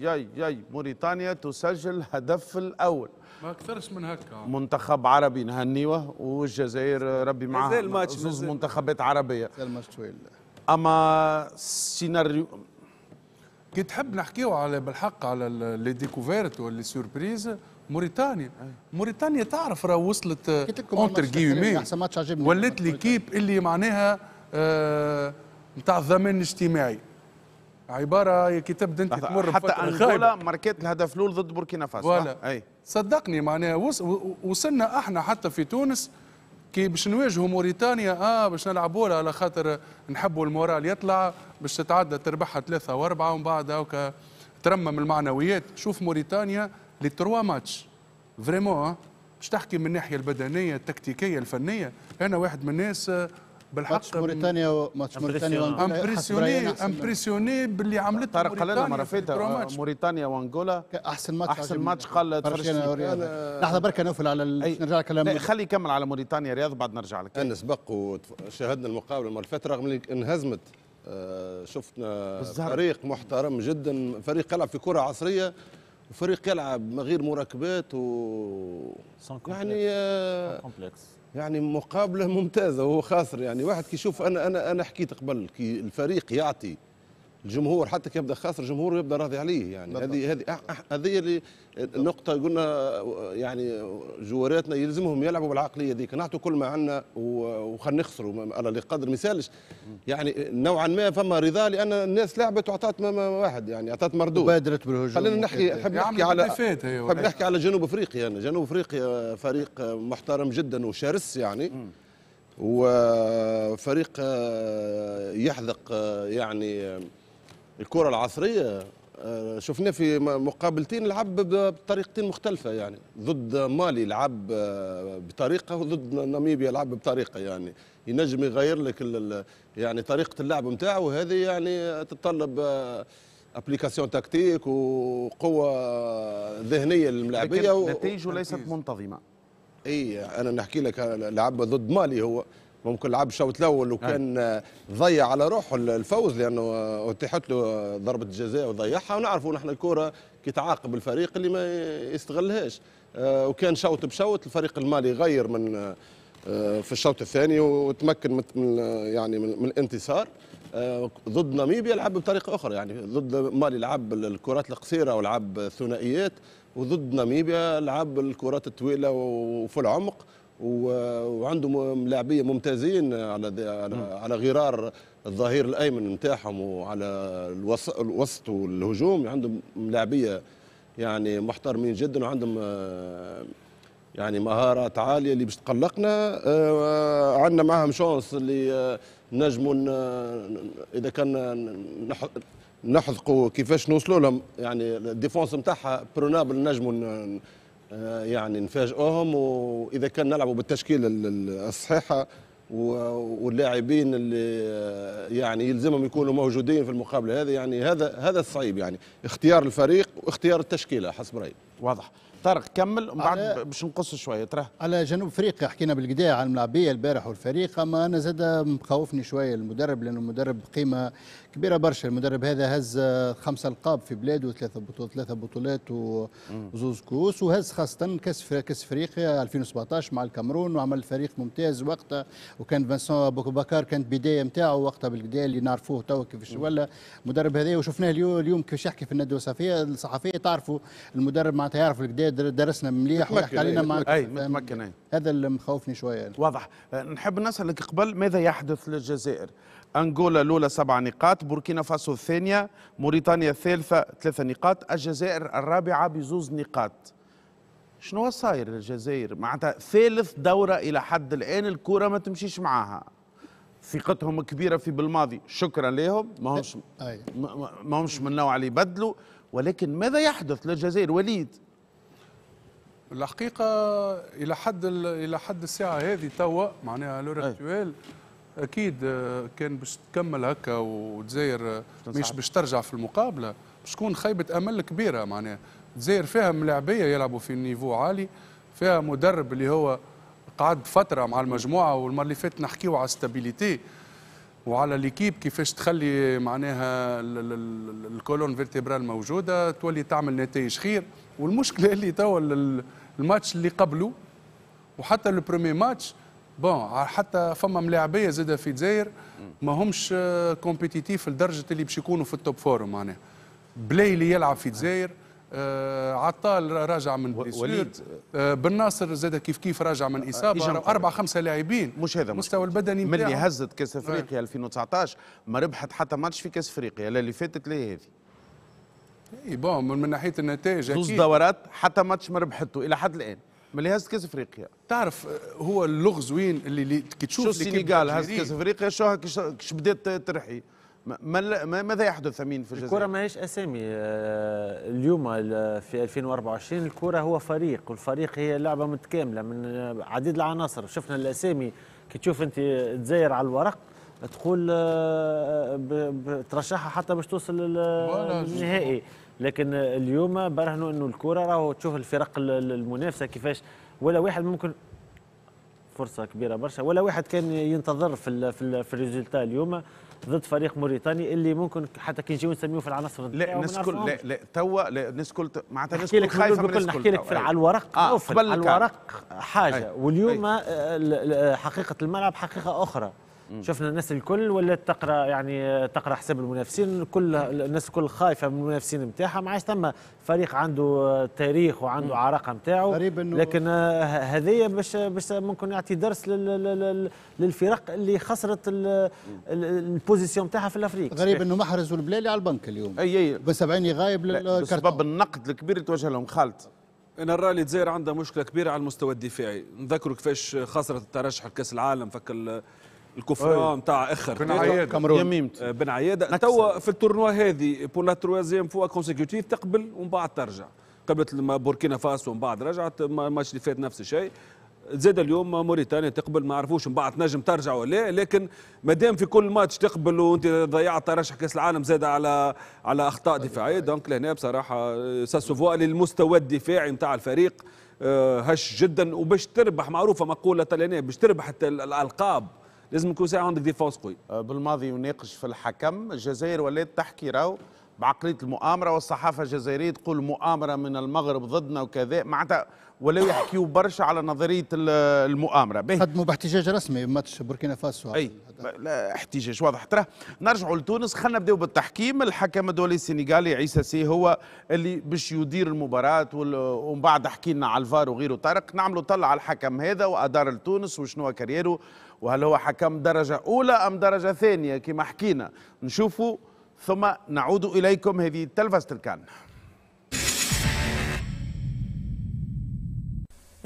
ياي ياي موريتانيا تسجل هدف الاول ما اكثرش من هكا منتخب عربي نهنيوه والجزائر ربي معاه زوز منتخبات عربيه اما سيناريو كي تحب نحكيو على بالحق على لي ديكوفيرت ولا سوربريز موريتانيا موريتانيا تعرف راه وصلت اونتر جيمي ولات ليكيب اللي معناها نتاع آه، الضمان الاجتماعي عباره كتاب انت تمر حتى انغولا ماركيت الهدف الاول ضد بوركينا فاسو اي صدقني معناها وصلنا احنا حتى في تونس كي باش نواجهوا موريتانيا اه باش نلعبوا على خاطر نحبوا المورال يطلع باش تتعدى تربحها ثلاثه واربعه ومن بعد هاكا ترمم المعنويات شوف موريتانيا لي تروا ماتش فريمون آه، باش تحكي من الناحيه البدنيه التكتيكيه الفنيه انا واحد من الناس آه، بالحق ماتش موريتانيا آه، ماتش موريتانيا امبرسيوني امبرسيوني باللي عملته طارق قال لنا مره فاتت موريتانيا وانجولا احسن ماتش احسن ماتش قال لحظه برك نوفل على نرجع كلام خلي يكمل على موريتانيا رياض بعد نرجع لك انا سبق وشاهدنا المقابله المره اللي فاتت رغم اللي انهزمت آه، شفنا فريق محترم جدا فريق يلعب في كره عصريه وفريق يلعب غير مركبات و يعني يعني مقابله ممتازه وهو خاسر يعني واحد كيشوف انا انا انا حكيت قبل كي الفريق يعطي الجمهور حتى كي يبدا خاسر الجمهور يبدا راضي عليه يعني هذه هذه هذه اللي النقطة قلنا يعني جواراتنا يلزمهم يلعبوا بالعقلية ذيك نعطوا كل ما عندنا وخلينا نخسروا على اللي قدر ما يسالش يعني نوعا ما فما رضا لأن الناس لعبت وعطات واحد يعني عطات مردود بادرت بالهجوم خلينا نحكي نحب نحكي على نحب نحكي على جنوب أفريقيا يعني جنوب أفريقيا فريق محترم جدا وشرس يعني م. وفريق آه، يحذق آه، يعني الكره العصريه آه، شفنا في مقابلتين لعب بطريقتين مختلفة يعني ضد مالي لعب آه، بطريقة وضد ناميبيا لعب بطريقة يعني ينجم يغير لك يعني طريقة اللعب متاعه وهذه يعني تتطلب ابليكاسيون آه، تكتيك وقوة ذهنية للملاعبية نتائجه و... ليست منتظمة اي انا نحكي لك لعب ضد مالي هو ممكن لعب الشوط الاول وكان نعم. ضيع على روحه الفوز لانه اتيحت له ضربه جزاء وضيعها ونعرفوا نحن الكره كي تعاقب الفريق اللي ما يستغلهاش آه، وكان شوط بشوط الفريق المالي غير من آه، في الشوط الثاني وتمكن من يعني من الانتصار آه، ضد ناميبيا لعب بطريقه اخرى يعني ضد مالي لعب الكرات القصيره ولعب ثنائيات وضد ناميبيا لعب الكرات الطويله وفي العمق وعندهم لاعبيه ممتازين على على غرار الظهير الايمن نتاعهم وعلى الوسط والهجوم عندهم لاعبيه يعني محترمين جدا وعندهم آه، يعني مهارات عاليه اللي باش تقلقنا آه، عندنا معاهم شونس اللي آه، نجموا اذا كان نحذقوا كيفاش نوصلوا لهم يعني الديفونس نتاعها برونابل نجموا آه، يعني نفاجئوهم واذا كان نلعبوا بالتشكيله الصحيحه واللاعبين اللي آه، يعني يلزمهم يكونوا موجودين في المقابله هذه يعني هذا هذا الصعيب يعني اختيار الفريق واختيار التشكيله حسب رايي واضح طارق كمل ومن بعد باش نقص شويه ترى على جنوب افريقيا حكينا بالقدا على الملعبيه البارح والفريق اما انا زاد مخوفني شويه المدرب لانه المدرب قيمه كبيره برشا المدرب هذا هز خمسه القاب في بلاده وثلاثه بطولات ثلاثه بطولات وزوز كؤوس وهز خاصه كاس كاس افريقيا 2017 مع الكاميرون وعمل فريق ممتاز وقتها وكان فانسون بكار كانت بدايه نتاعو وقتها بالقدا اللي نعرفوه توا كيفاش ولا المدرب هذا وشفناه اليوم كيفاش يحكي في الندوه الصحفيه الصحفيه تعرفوا المدرب معناتها يعرف القدا درسنا مليح وحكى علينا إيه، ما اي هذا اللي مخوفني شويه يعني. واضح نحب نسالك قبل ماذا يحدث للجزائر انغولا الاولى سبع نقاط بوركينا فاسو الثانيه موريتانيا الثالثه ثلاثه نقاط الجزائر الرابعه بزوز نقاط شنو صاير للجزائر معناتها ثالث دوره الى حد الان الكره ما تمشيش معاها ثقتهم كبيره في بالماضي شكرا لهم ما همش ما همش من نوع اللي يبدلوا ولكن ماذا يحدث للجزائر وليد الحقيقه الى حد الى حد الساعه هذه توا معناها لور اكتويل اكيد آه، كان باش تكمل هكا وتزاير آه، مش باش ترجع في المقابله باش تكون خيبه امل كبيره معناها تزاير فيها ملاعبيه يلعبوا في نيفو عالي فيها مدرب اللي هو قعد فتره مع المجموعه والمره اللي فاتت نحكيو على ستابيليتي وعلى ليكيب كيفاش تخلي معناها الكولون فيرتيبرال موجوده تولي تعمل نتائج خير والمشكله اللي توا الماتش اللي قبله وحتى لو برومي ماتش بون حتى فما ملاعبيه زاده في الجزائر ما همش كومبيتيتيف آه، لدرجه اللي باش يكونوا في التوب فور معناها بلايلي يلعب في الجزائر آه عطال راجع من وليد آه بن ناصر زاد كيف كيف راجع من آه، اصابه اربع خمسه لاعبين مش هذا المستوى البدني من اللي هزت كاس آه. افريقيا 2019 ما ربحت حتى ماتش في كاس افريقيا لا اللي فاتت لا هذه اي بون من, ناحيه النتائج زوز دورات حتى ماتش ما ربحته الى حد الان ملي هزت هز كاس افريقيا تعرف هو اللغز وين اللي, اللي كي تشوف شو السينيغال هز كاس افريقيا شو كش بدات ترحي ما ماذا يحدث امين في الجزائر؟ الكره ماهيش اسامي آه، اليوم في 2024 الكره هو فريق والفريق هي لعبه متكامله من عديد العناصر شفنا الاسامي كي تشوف انت تزاير على الورق تقول آه، آه، ترشحها حتى باش توصل آه، للنهائي لكن اليوم برهنوا انه الكره راهو تشوف الفرق المنافسه كيفاش ولا واحد ممكن فرصه كبيره برشا ولا واحد كان ينتظر في الـ في, في الريزلتا اليوم ضد فريق موريتاني اللي ممكن حتى كي نجيو نسميوه في العناصر لا الناس الكل لا لا توا الناس الكل معناتها الناس الكل خايفه من نحكي لك على الورق آه على الورق حاجه أي. واليوم أي. حقيقه الملعب حقيقه اخرى شفنا الناس الكل ولات تقرا يعني تقرا حساب المنافسين كل الناس الكل خايفه من المنافسين نتاعها ما عادش ثم فريق عنده تاريخ وعنده عراقه نتاعو لكن هذايا باش باش ممكن يعطي درس للفرق اللي خسرت البوزيسيون نتاعها في الافريق غريب انه محرز والبلالي على البنك اليوم اي اي بسبعيني غايب للكارتون بسبب النقد الكبير اللي توجه لهم خالد انا نرى الجزائر عندها مشكله كبيره على المستوى الدفاعي نذكروا كيفاش خسرت الترشح لكاس العالم فك الكفران نتاع اخر بن عياده يميمت أه، بن عياده توا في التورنوا هذه بور لا تروازيام فوا كونسيكوتيف تقبل ومن بعد ترجع قبلت بوركينا فاسو ومن بعد رجعت الماتش اللي فات نفس الشيء زاد اليوم موريتانيا تقبل ما عرفوش من بعد نجم ترجع ولا لكن ما دام في كل ماتش تقبل وانت ضيعت ترشح كاس العالم زاد على على اخطاء دفاعيه دونك أيوة. لهنا بصراحه ساسوفوا euh، للمستوى الدفاعي نتاع الفريق euh، هش جدا وباش تربح معروفه مقوله تلانيه باش تربح الالقاب لازم يكون ساعه عندك ديفونس قوي أه، بالماضي يناقش في الحكم الجزائر ولات تحكي راهو بعقليه المؤامره والصحافه الجزائريه تقول مؤامره من المغرب ضدنا وكذا معناتها ولا يحكيوا برشا على نظريه المؤامره باهي قدموا باحتجاج رسمي ماتش بوركينا فاسو اي لا احتجاج واضح ترى نرجعوا لتونس خلينا نبداو بالتحكيم الحكم الدولي السنغالي عيسى سي هو اللي باش يدير المباراه ومن بعد حكينا على الفار وغيره طارق نعملوا طلع على الحكم هذا وادار لتونس وشنو كاريرو وهل هو حكم درجه اولى ام درجه ثانيه كما حكينا نشوفوا ثم نعود اليكم هذه تلفزه الكان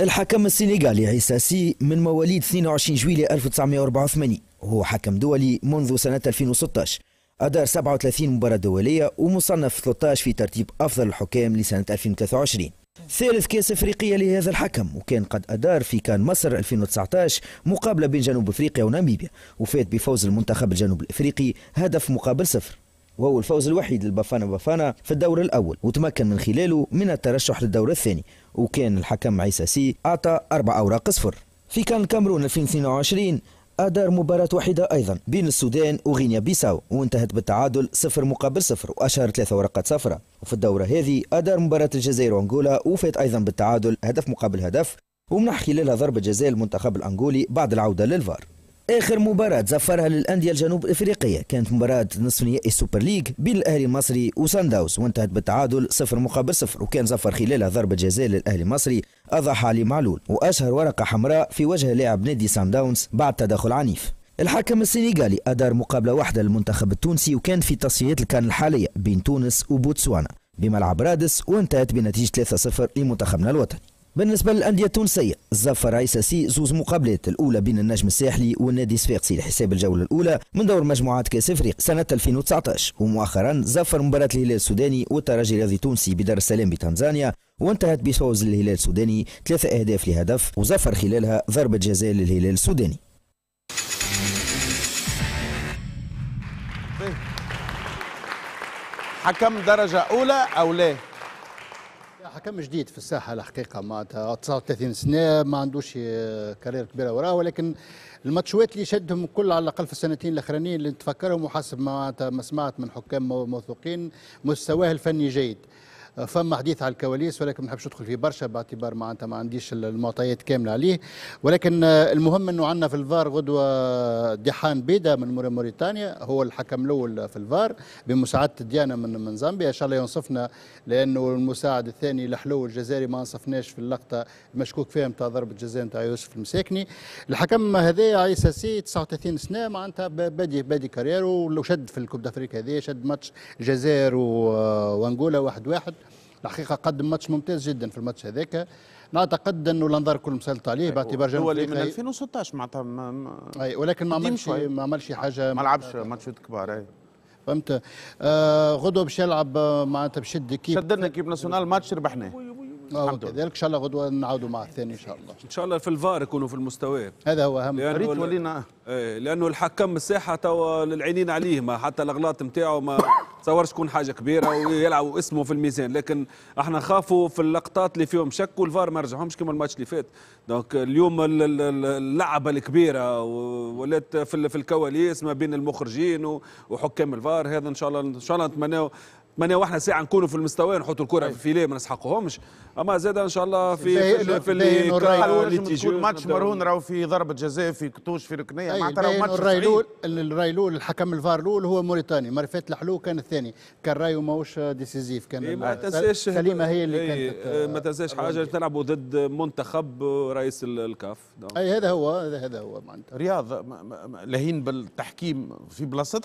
الحكم السنغالي عيسى سي من مواليد 22 جويلية 1984 هو حكم دولي منذ سنة 2016 أدار 37 مباراة دولية ومصنف 13 في ترتيب أفضل الحكام لسنة 2023 ثالث كاس افريقيا لهذا الحكم وكان قد ادار في كان مصر 2019 مقابله بين جنوب افريقيا وناميبيا وفات بفوز المنتخب الجنوب الافريقي هدف مقابل صفر وهو الفوز الوحيد للبافانا بافانا في الدور الأول وتمكن من خلاله من الترشح للدور الثاني وكان الحكم عيسى سي أعطى أربع أوراق صفر في كان الكاميرون 2022 أدار مباراة واحدة أيضا بين السودان وغينيا بيساو وانتهت بالتعادل صفر مقابل صفر وأشهر ثلاثة ورقات صفراء وفي الدورة هذه أدار مباراة الجزائر وأنغولا وفات أيضا بالتعادل هدف مقابل هدف ومنح خلالها ضربة جزاء المنتخب الأنغولي بعد العودة للفار اخر مباراه زفرها للانديه الجنوب افريقيه كانت مباراه نصف نهائي السوبر ليج بين الاهلي المصري وسان داوز وانتهت بالتعادل صفر مقابل صفر وكان زفر خلالها ضربه جزاء للاهلي المصري اضحى علي معلول واشهر ورقه حمراء في وجه لاعب نادي سان داونز بعد تدخل عنيف الحكم السنغالي أدار مقابلة واحدة للمنتخب التونسي وكان في تصفيات الكان الحالية بين تونس وبوتسوانا بملعب رادس وانتهت بنتيجة 3-0 لمنتخبنا الوطني بالنسبة للأندية التونسية زفر عيساسي زوز مقابلات الأولى بين النجم الساحلي والنادي الصفاقسي لحساب الجولة الأولى من دور مجموعات كأس أفريقيا سنة 2019 ومؤخرا زفر مباراة الهلال السوداني والترجي الرياضي التونسي بدار السلام بتنزانيا وانتهت بفوز الهلال السوداني ثلاثة أهداف لهدف وزفر خلالها ضربة جزاء للهلال السوداني حكم درجة أولى أو لا؟ حكم جديد في الساحه الحقيقه معناتها 39 سنه ما عندوش آه، كارير كبيره وراه ولكن الماتشوات اللي شدهم كل على الاقل في السنتين الاخرانيين اللي نتفكرهم وحسب ما سمعت من حكام موثوقين مستواه الفني جيد فما حديث على الكواليس ولكن ما نحبش ندخل فيه برشا باعتبار معناتها ما عنديش المعطيات كامله عليه ولكن المهم انه عندنا في الفار غدوه ديحان بيدا من موريتانيا هو الحكم الاول في الفار بمساعده ديانا من من زامبيا ان شاء الله ينصفنا لانه المساعد الثاني الحلو الجزائري ما انصفناش في اللقطه المشكوك فيها نتاع ضربه جزاء نتاع يوسف المساكني الحكم هذا عيسى سي 39 سنه معناتها بادي بادي كاريرو وشد في الكوب دافريك هذه شد ماتش الجزائر وانغولا واحد واحد الحقيقه قدم ماتش ممتاز جدا في الماتش هذاك نعتقد انه الانظار كل مسلط عليه باعتبار جنوب هو من 2016 معناتها ما... اي ولكن ما عملش ما عملش حاجه ما لعبش ماتشات كبار اي فهمت آه غدوه باش يلعب آه، معناتها بشد كيب شدنا كيب ناسيونال ماتش ربحناه الحمد لله ان شاء الله غدوه نعاودوا مع الثاني ان شاء الله ان شاء الله في الفار يكونوا في المستوى هذا هو اهم ريت ولينا ايه لانه الحكم الساحه توا للعينين عليه ما حتى الاغلاط نتاعو ما تصورش تكون حاجه كبيره ويلعبوا اسمه في الميزان لكن احنا نخافوا في اللقطات اللي فيهم شك والفار ما رجعهمش كما الماتش اللي فات دونك اليوم اللعبه الكبيره ولات في الكواليس ما بين المخرجين وحكام الفار هذا ان شاء الله ان شاء الله نتمناو مانيا واحنا ساعه نكونوا في المستوى نحطوا الكره في أيوة. ليه ما نسحقوهمش اما زاد ان شاء الله في في, في اللي ماتش مرهون راهو في ضربه جزاء في كتوش في ركنيه معناتها راهو ماتش الراي الاول الحكم الفار الاول هو موريتاني مرفات الحلو كان الثاني كان رايو ماهوش ديسيزيف كان إيه، ما تنساش سليمه هي اللي إيه، كانت إيه، ما تنساش حاجه تلعبوا ضد منتخب رئيس الكاف اي هذا هو هذا هو معناتها رياض لهين بالتحكيم في بلاصتها